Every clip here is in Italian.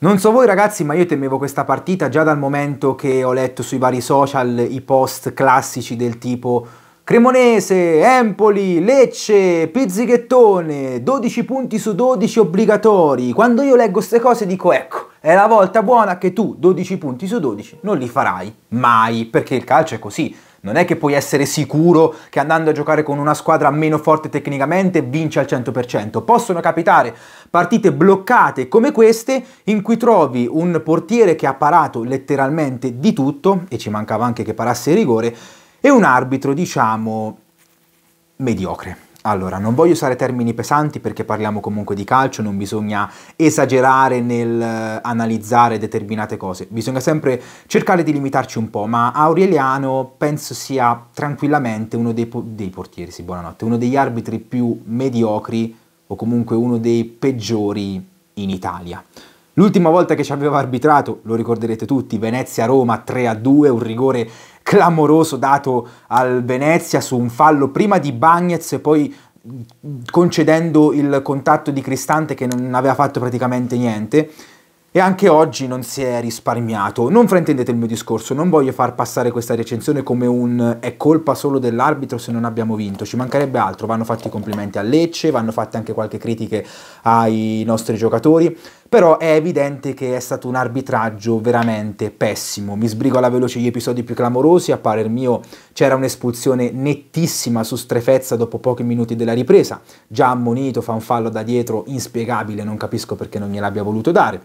Non so voi ragazzi, ma io temevo questa partita già dal momento che ho letto sui vari social i post classici del tipo Cremonese, Empoli, Lecce, Pizzighettone, 12 punti su 12 obbligatori. Quando io leggo queste cose dico ecco, è la volta buona che tu 12 punti su 12 non li farai mai, perché il calcio è così. Non è che puoi essere sicuro che andando a giocare con una squadra meno forte tecnicamente vinci al 100%. Possono capitare partite bloccate come queste in cui trovi un portiere che ha parato letteralmente di tutto, e ci mancava anche che parasse il rigore, e un arbitro, diciamo, mediocre. Allora, non voglio usare termini pesanti perché parliamo comunque di calcio, non bisogna esagerare nel eh, analizzare determinate cose, bisogna sempre cercare di limitarci un po', ma Aureliano penso sia tranquillamente uno dei, po- dei portieri, sì, buonanotte, uno degli arbitri più mediocri o comunque uno dei peggiori in Italia. L'ultima volta che ci aveva arbitrato, lo ricorderete tutti, Venezia-Roma 3-2, un rigore clamoroso dato al Venezia su un fallo prima di Bagnez e poi concedendo il contatto di Cristante che non aveva fatto praticamente niente e anche oggi non si è risparmiato. Non fraintendete il mio discorso, non voglio far passare questa recensione come un è colpa solo dell'arbitro se non abbiamo vinto, ci mancherebbe altro, vanno fatti i complimenti a Lecce, vanno fatte anche qualche critiche ai nostri giocatori, però è evidente che è stato un arbitraggio veramente pessimo. Mi sbrigo alla veloce gli episodi più clamorosi, a parer mio c'era un'espulsione nettissima su Strefezza dopo pochi minuti della ripresa, già ammonito, fa un fallo da dietro inspiegabile, non capisco perché non gliel'abbia voluto dare.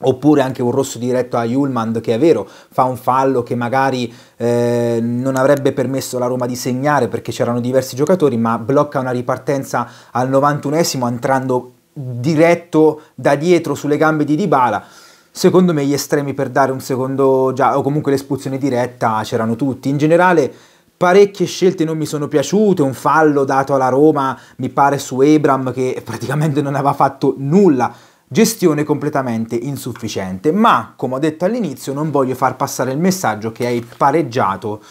Oppure anche un rosso diretto a Julmand, che è vero, fa un fallo che magari eh, non avrebbe permesso alla Roma di segnare perché c'erano diversi giocatori, ma blocca una ripartenza al 91esimo entrando diretto da dietro sulle gambe di Dybala. Secondo me gli estremi per dare un secondo giallo o comunque l'espulsione diretta c'erano tutti. In generale parecchie scelte non mi sono piaciute, un fallo dato alla Roma mi pare su Ebram che praticamente non aveva fatto nulla, gestione completamente insufficiente, ma come ho detto all'inizio non voglio far passare il messaggio che hai pareggiato,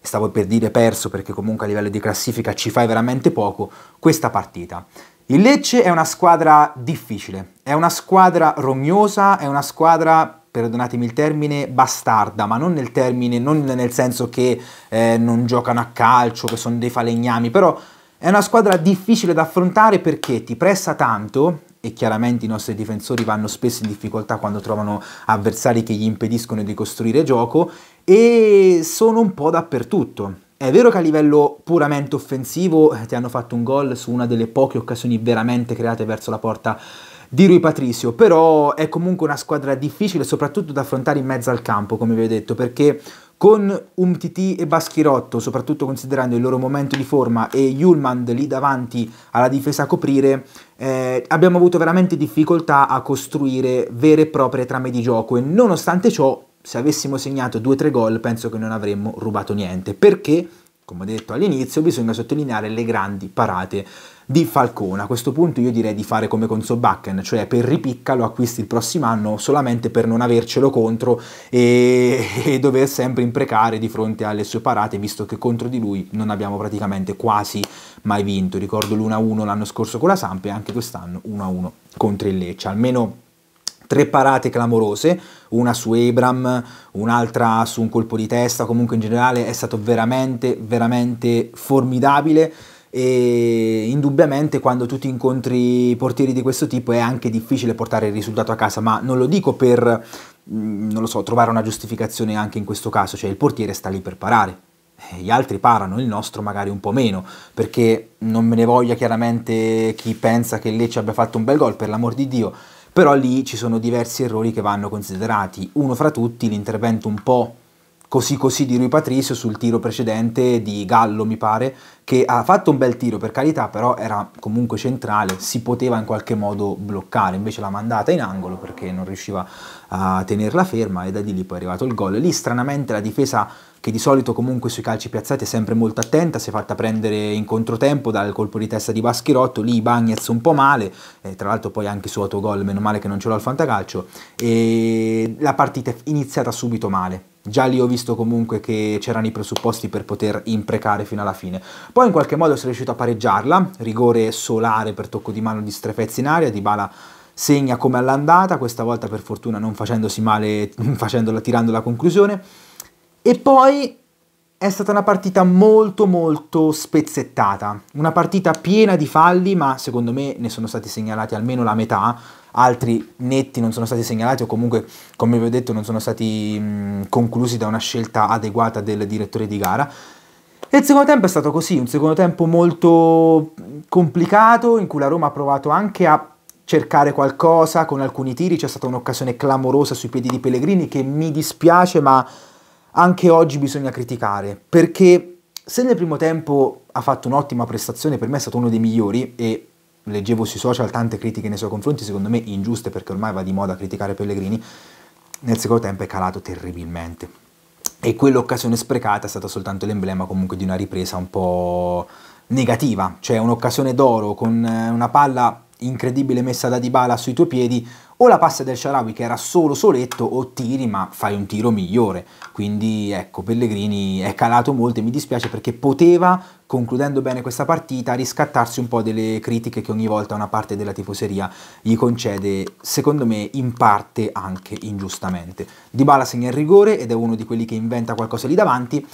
stavo per dire perso perché comunque a livello di classifica ci fai veramente poco, questa partita. Il Lecce è una squadra difficile, è una squadra rognosa, è una squadra perdonatemi il termine, bastarda, ma non nel, termine, non nel senso che eh, non giocano a calcio, che sono dei falegnami, però è una squadra difficile da affrontare perché ti pressa tanto e chiaramente i nostri difensori vanno spesso in difficoltà quando trovano avversari che gli impediscono di costruire gioco e sono un po' dappertutto è vero che a livello puramente offensivo eh, ti hanno fatto un gol su una delle poche occasioni veramente create verso la porta di Rui Patricio, però è comunque una squadra difficile soprattutto da affrontare in mezzo al campo, come vi ho detto, perché con Umtiti e Baschirotto, soprattutto considerando il loro momento di forma, e Yulmand lì davanti alla difesa a coprire, eh, abbiamo avuto veramente difficoltà a costruire vere e proprie trame di gioco e nonostante ciò se avessimo segnato 2-3 gol penso che non avremmo rubato niente, perché, come ho detto all'inizio, bisogna sottolineare le grandi parate di Falcone. A questo punto io direi di fare come con Sobakken, cioè per ripicca lo acquisti il prossimo anno solamente per non avercelo contro e, e, dover sempre imprecare di fronte alle sue parate, visto che contro di lui non abbiamo praticamente quasi mai vinto. Ricordo l'1-1 l'anno scorso con la Samp e anche quest'anno 1-1 contro il Lecce, almeno tre parate clamorose, una su Abram, un'altra su un colpo di testa, comunque in generale è stato veramente, veramente formidabile e indubbiamente quando tu ti incontri portieri di questo tipo è anche difficile portare il risultato a casa, ma non lo dico per, mm, non lo so, trovare una giustificazione anche in questo caso, cioè il portiere sta lì per parare, eh, gli altri parano, il nostro magari un po' meno, perché non me ne voglia chiaramente chi pensa che Lecce abbia fatto un bel gol, per l'amor di Dio, però lì ci sono diversi errori che vanno considerati. Uno fra tutti l'intervento un po' così così di Rui Patricio sul tiro precedente di Gallo, mi pare, che ha fatto un bel tiro per carità, però era comunque centrale, si poteva in qualche modo bloccare, invece l'ha mandata in angolo perché non riusciva a tenerla ferma e da di lì poi è arrivato il gol. Lì stranamente la difesa che di solito comunque sui calci piazzati è sempre molto attenta, si è fatta prendere in controtempo dal colpo di testa di Baschirotto, lì Bagnez un po' male, eh, tra l'altro poi anche su autogol, meno male che non ce l'ho al fantacalcio, e la partita è iniziata subito male. Già lì ho visto comunque che c'erano i presupposti per poter imprecare fino alla fine. Poi in qualche modo sono riuscito a pareggiarla, rigore solare per tocco di mano di Strefezzi in aria, di Bala segna come all'andata, questa volta per fortuna non facendosi male, facendola, tirando la conclusione. E poi è stata una partita molto molto spezzettata, una partita piena di falli, ma secondo me ne sono stati segnalati almeno la metà, altri netti non sono stati segnalati o comunque, come vi ho detto, non sono stati mh, conclusi da una scelta adeguata del direttore di gara. E il secondo tempo è stato così, un secondo tempo molto complicato in cui la Roma ha provato anche a cercare qualcosa con alcuni tiri, c'è stata un'occasione clamorosa sui piedi di Pellegrini che mi dispiace ma anche oggi bisogna criticare, perché se nel primo tempo ha fatto un'ottima prestazione, per me è stato uno dei migliori e leggevo sui social tante critiche nei suoi confronti, secondo me ingiuste perché ormai va di moda criticare Pellegrini, nel secondo tempo è calato terribilmente. E quell'occasione sprecata è stata soltanto l'emblema comunque di una ripresa un po' negativa, cioè un'occasione d'oro con eh, una palla incredibile messa da Dybala sui tuoi piedi, o la passa del Sharawi che era solo soletto o tiri ma fai un tiro migliore. Quindi ecco, Pellegrini è calato molto e mi dispiace perché poteva, concludendo bene questa partita, riscattarsi un po' delle critiche che ogni volta una parte della tifoseria gli concede, secondo me in parte anche ingiustamente. Dybala segna il rigore ed è uno di quelli che inventa qualcosa lì davanti,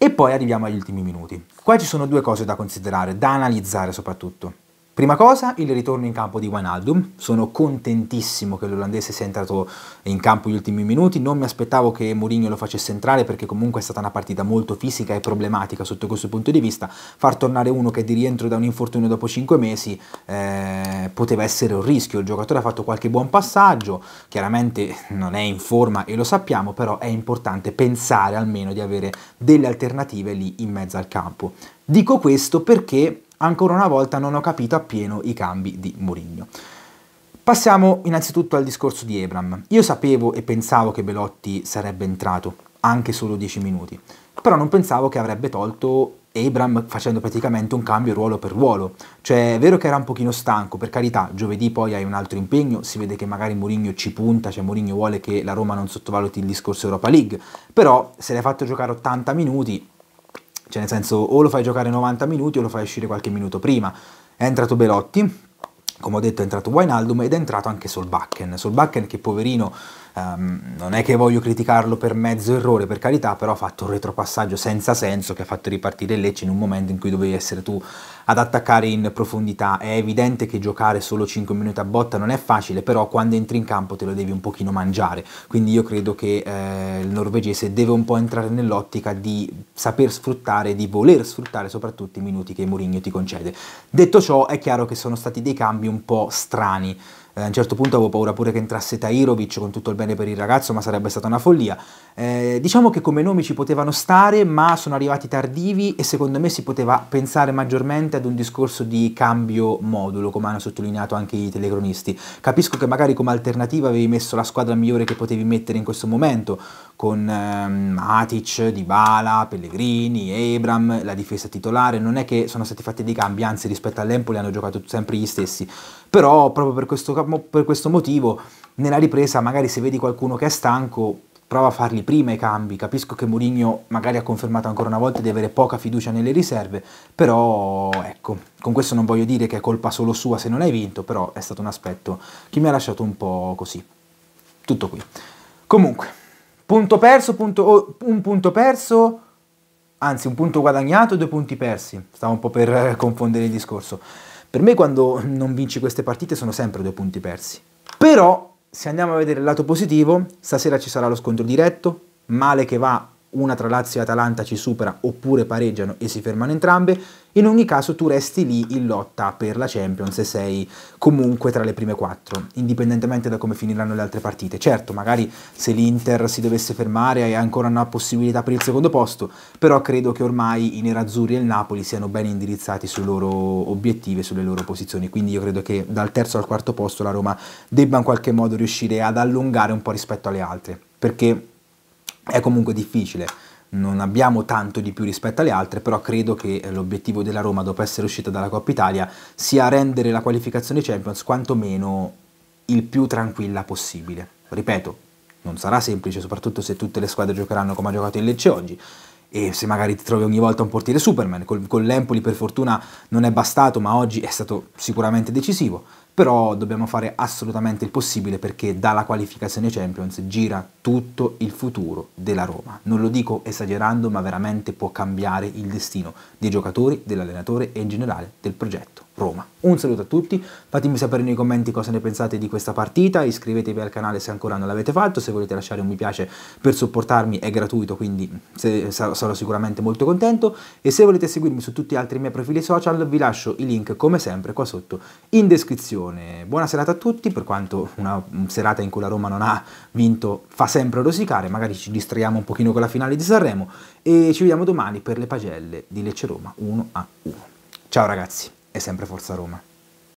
e poi arriviamo agli ultimi minuti. Qua ci sono due cose da considerare, da analizzare soprattutto. Prima cosa, il ritorno in campo di Wijnaldum. Sono contentissimo che l'olandese sia entrato in campo gli ultimi minuti. Non mi aspettavo che Mourinho lo facesse entrare perché comunque è stata una partita molto fisica e problematica sotto questo punto di vista. Far tornare uno che è di rientro da un infortunio dopo 5 mesi eh, poteva essere un rischio. Il giocatore ha fatto qualche buon passaggio, chiaramente non è in forma e lo sappiamo, però è importante pensare almeno di avere delle alternative lì in mezzo al campo. Dico questo perché ancora una volta non ho capito appieno i cambi di Mourinho. Passiamo innanzitutto al discorso di Ebram. Io sapevo e pensavo che Belotti sarebbe entrato, anche solo 10 minuti, però non pensavo che avrebbe tolto Abram facendo praticamente un cambio ruolo per ruolo. Cioè è vero che era un pochino stanco, per carità, giovedì poi hai un altro impegno, si vede che magari Mourinho ci punta, cioè Mourinho vuole che la Roma non sottovaluti il discorso Europa League, però se l'hai fatto giocare 80 minuti cioè nel senso o lo fai giocare 90 minuti o lo fai uscire qualche minuto prima. È entrato Belotti, come ho detto è entrato Wijnaldum ed è entrato anche Solbakken. Solbakken che poverino Um, non è che voglio criticarlo per mezzo errore, per carità, però ha fatto un retropassaggio senza senso che ha fatto ripartire Lecce in un momento in cui dovevi essere tu ad attaccare in profondità. È evidente che giocare solo 5 minuti a botta non è facile, però quando entri in campo te lo devi un pochino mangiare. Quindi io credo che eh, il norvegese deve un po' entrare nell'ottica di saper sfruttare, di voler sfruttare soprattutto i minuti che Mourinho ti concede. Detto ciò, è chiaro che sono stati dei cambi un po' strani. Eh, a un certo punto avevo paura pure che entrasse Tairovic con tutto il bene per il ragazzo, ma sarebbe stata una follia. Eh, diciamo che come nomi ci potevano stare, ma sono arrivati tardivi e secondo me si poteva pensare maggiormente ad un discorso di cambio modulo, come hanno sottolineato anche i telecronisti. Capisco che magari come alternativa avevi messo la squadra migliore che potevi mettere in questo momento, con ehm, Matic, Dybala, Pellegrini, Ebram, la difesa titolare, non è che sono stati fatti dei cambi, anzi rispetto all'Empoli hanno giocato sempre gli stessi, però proprio per questo, per questo motivo nella ripresa magari se vedi qualcuno che è stanco prova a farli prima i cambi. Capisco che Mourinho magari ha confermato ancora una volta di avere poca fiducia nelle riserve, però ecco, con questo non voglio dire che è colpa solo sua se non hai vinto, però è stato un aspetto che mi ha lasciato un po' così. Tutto qui. Comunque, punto perso, punto, oh, un punto perso, anzi un punto guadagnato e due punti persi. Stavo un po' per confondere il discorso. Per me quando non vinci queste partite sono sempre due punti persi. Però, se andiamo a vedere il lato positivo, stasera ci sarà lo scontro diretto, male che va una tra Lazio e Atalanta ci supera oppure pareggiano e si fermano entrambe, in ogni caso tu resti lì in lotta per la Champions e sei comunque tra le prime quattro, indipendentemente da come finiranno le altre partite. Certo, magari se l'Inter si dovesse fermare hai ancora una possibilità per il secondo posto, però credo che ormai i Nerazzurri e il Napoli siano ben indirizzati sui loro obiettivi e sulle loro posizioni, quindi io credo che dal terzo al quarto posto la Roma debba in qualche modo riuscire ad allungare un po' rispetto alle altre, perché è comunque difficile. Non abbiamo tanto di più rispetto alle altre, però credo che eh, l'obiettivo della Roma dopo essere uscita dalla Coppa Italia sia rendere la qualificazione Champions quantomeno il più tranquilla possibile. Ripeto, non sarà semplice, soprattutto se tutte le squadre giocheranno come ha giocato il Lecce oggi, e se magari ti trovi ogni volta un portiere Superman, con l'Empoli per fortuna non è bastato, ma oggi è stato sicuramente decisivo però dobbiamo fare assolutamente il possibile perché dalla qualificazione Champions gira tutto il futuro della Roma. Non lo dico esagerando, ma veramente può cambiare il destino dei giocatori, dell'allenatore e in generale del progetto. Roma. Un saluto a tutti, fatemi sapere nei commenti cosa ne pensate di questa partita, iscrivetevi al canale se ancora non l'avete fatto, se volete lasciare un mi piace per supportarmi è gratuito, quindi sarò sicuramente molto contento e se volete seguirmi su tutti gli altri miei profili social vi lascio i link come sempre qua sotto in descrizione. Buona serata a tutti, per quanto una serata in cui la Roma non ha vinto fa sempre rosicare, magari ci distraiamo un pochino con la finale di Sanremo e ci vediamo domani per le pagelle di Lecce Roma 1 a 1. Ciao ragazzi! è sempre Forza Roma.